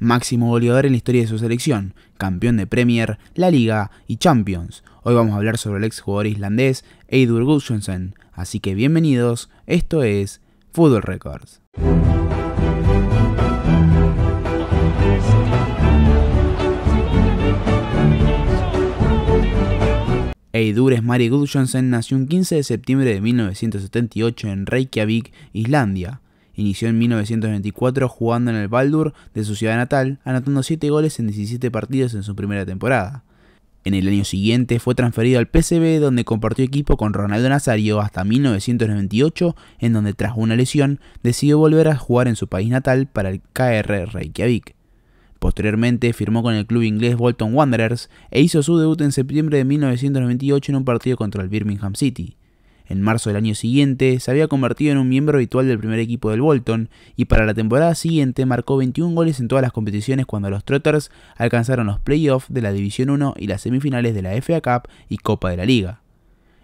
máximo goleador en la historia de su selección, campeón de Premier, La Liga y Champions. Hoy vamos a hablar sobre el exjugador islandés Eidur Gudjonsen, así que bienvenidos, esto es Football Records. Eidur Mari Gudjonsen nació un 15 de septiembre de 1978 en Reykjavik, Islandia. Inició en 1924 jugando en el Baldur de su ciudad natal, anotando 7 goles en 17 partidos en su primera temporada. En el año siguiente fue transferido al PSV donde compartió equipo con Ronaldo Nazario hasta 1998, en donde tras una lesión decidió volver a jugar en su país natal para el KR Reykjavik. Posteriormente firmó con el club inglés Bolton Wanderers e hizo su debut en septiembre de 1998 en un partido contra el Birmingham City. En marzo del año siguiente se había convertido en un miembro habitual del primer equipo del Bolton y para la temporada siguiente marcó 21 goles en todas las competiciones cuando los Trotters alcanzaron los playoffs de la División 1 y las semifinales de la FA Cup y Copa de la Liga.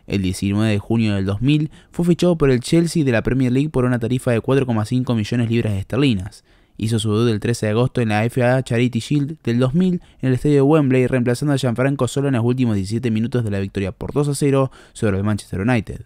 El 19 de junio del 2000 fue fichado por el Chelsea de la Premier League por una tarifa de 4,5 millones de libras esterlinas. Hizo su debut el 13 de agosto en la FA Charity Shield del 2000 en el estadio de Wembley, reemplazando a Gianfranco solo en los últimos 17 minutos de la victoria por 2 a 0 sobre el Manchester United.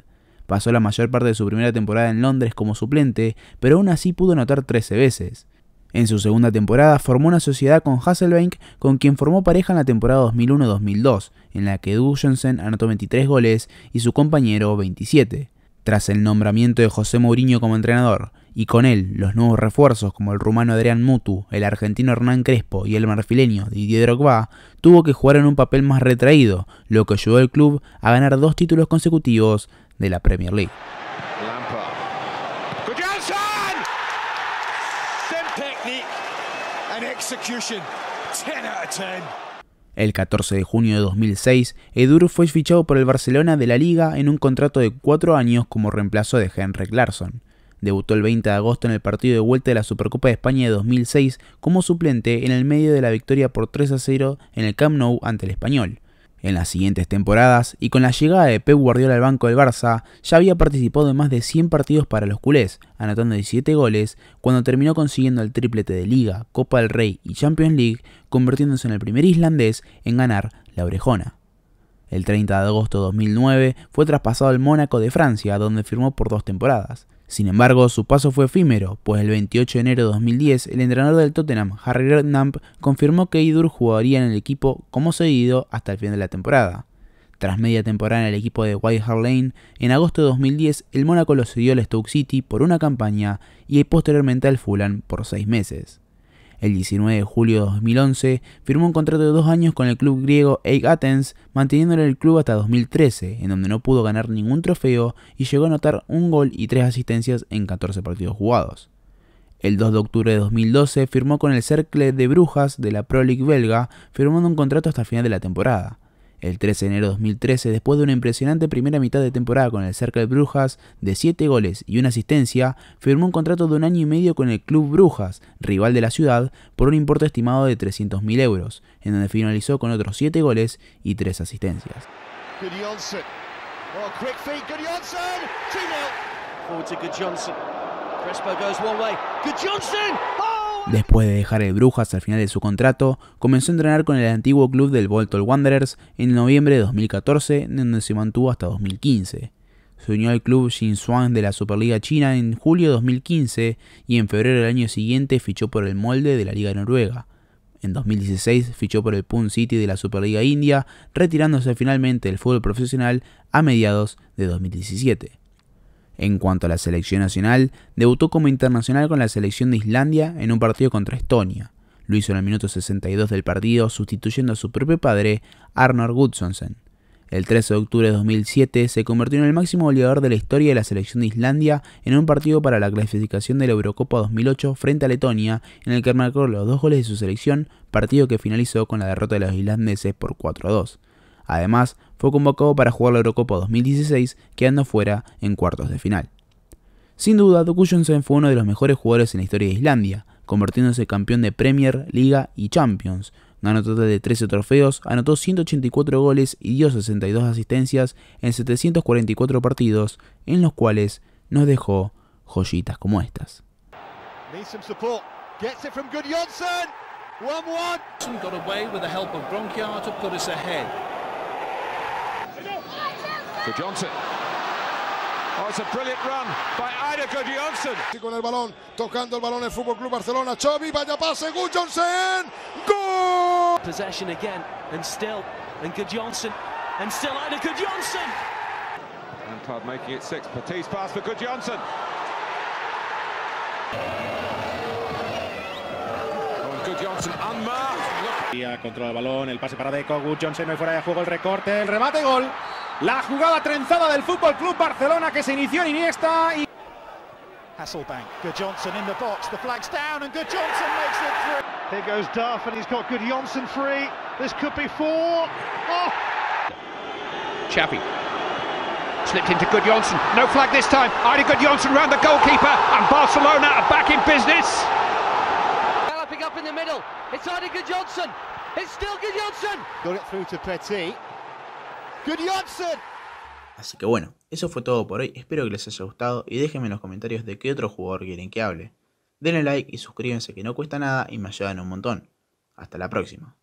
Pasó la mayor parte de su primera temporada en Londres como suplente, pero aún así pudo anotar 13 veces. En su segunda temporada formó una sociedad con Hasselbank, con quien formó pareja en la temporada 2001-2002, en la que Jensen anotó 23 goles y su compañero 27. Tras el nombramiento de José Mourinho como entrenador, y con él los nuevos refuerzos como el rumano Adrián Mutu, el argentino Hernán Crespo y el marfileño Didier Drogba, tuvo que jugar en un papel más retraído, lo que ayudó al club a ganar dos títulos consecutivos de la Premier League. El 14 de junio de 2006, Edur fue fichado por el Barcelona de la Liga en un contrato de cuatro años como reemplazo de Henrik Larsson. Debutó el 20 de agosto en el partido de vuelta de la Supercopa de España de 2006 como suplente en el medio de la victoria por 3 a 0 en el Camp Nou ante el Español. En las siguientes temporadas, y con la llegada de Pep Guardiola al banco del Barça, ya había participado en más de 100 partidos para los culés, anotando 17 goles, cuando terminó consiguiendo el triplete de Liga, Copa del Rey y Champions League, convirtiéndose en el primer islandés en ganar la orejona. El 30 de agosto de 2009 fue traspasado al Mónaco de Francia, donde firmó por dos temporadas. Sin embargo, su paso fue efímero, pues el 28 de enero de 2010 el entrenador del Tottenham, Harry Redknapp, confirmó que Idur jugaría en el equipo como cedido hasta el fin de la temporada. Tras media temporada en el equipo de Whitehall Lane, en agosto de 2010 el Mónaco lo cedió al Stoke City por una campaña y posteriormente al Fulham por seis meses. El 19 de julio de 2011 firmó un contrato de dos años con el club griego Eik Athens, manteniéndole el club hasta 2013, en donde no pudo ganar ningún trofeo y llegó a anotar un gol y tres asistencias en 14 partidos jugados. El 2 de octubre de 2012 firmó con el Cercle de Brujas de la Pro League belga, firmando un contrato hasta el final de la temporada. El 13 de enero de 2013, después de una impresionante primera mitad de temporada con el Cerca de Brujas de 7 goles y una asistencia, firmó un contrato de un año y medio con el Club Brujas, rival de la ciudad, por un importe estimado de 300.000 euros, en donde finalizó con otros 7 goles y 3 asistencias. Después de dejar el Brujas al final de su contrato, comenzó a entrenar con el antiguo club del Bolton Wanderers en noviembre de 2014, donde se mantuvo hasta 2015. Se unió al club Xinzhuang de la Superliga China en julio de 2015 y en febrero del año siguiente fichó por el molde de la Liga Noruega. En 2016 fichó por el Pune City de la Superliga India, retirándose finalmente del fútbol profesional a mediados de 2017. En cuanto a la selección nacional, debutó como internacional con la selección de Islandia en un partido contra Estonia. Lo hizo en el minuto 62 del partido, sustituyendo a su propio padre, Arnor Gudsonsen. El 13 de octubre de 2007 se convirtió en el máximo goleador de la historia de la selección de Islandia en un partido para la clasificación de la Eurocopa 2008 frente a Letonia, en el que marcó los dos goles de su selección, partido que finalizó con la derrota de los islandeses por 4 2. Además, fue convocado para jugar la Eurocopa 2016, quedando fuera en cuartos de final. Sin duda, Jonssen fue uno de los mejores jugadores en la historia de Islandia, convirtiéndose campeón de Premier, Liga y Champions. Ganó total de 13 trofeos, anotó 184 goles y dio 62 asistencias en 744 partidos, en los cuales nos dejó joyitas como estas. For Johnson. Oh, it's a brilliant run by Ida Johnson. Con el balón, tocando el balón el Fútbol Club Barcelona. Xavi, vaya pase, Good Johnson. Gol. Possession again, and still, and Good Johnson, and still Ida Good Johnson. Lampard making it six. Patisse pass for Good Johnson. Oh, Johnson unmarked. Contra el balón, el pase para Deco, Good Johnson, no hay fuera de juego, el recorte, el remate, gol. La jugada trenzada del Fútbol Club Barcelona que se inició en Iniesta y Hasselbank, good Johnson in the box, the flag's down and good Johnson makes it through. Here goes Duff and he's got good Johnson free. This could be four. Oh! Chappy slipped into good Johnson. No flag this time. Ida good Johnson round the goalkeeper and Barcelona are back in business. Galloping up in the middle. It's Ida good Johnson. It's still good Johnson. Got it through to Petit. Así que bueno, eso fue todo por hoy, espero que les haya gustado y déjenme en los comentarios de qué otro jugador quieren que hable. Denle like y suscríbanse que no cuesta nada y me ayudan un montón. Hasta la próxima.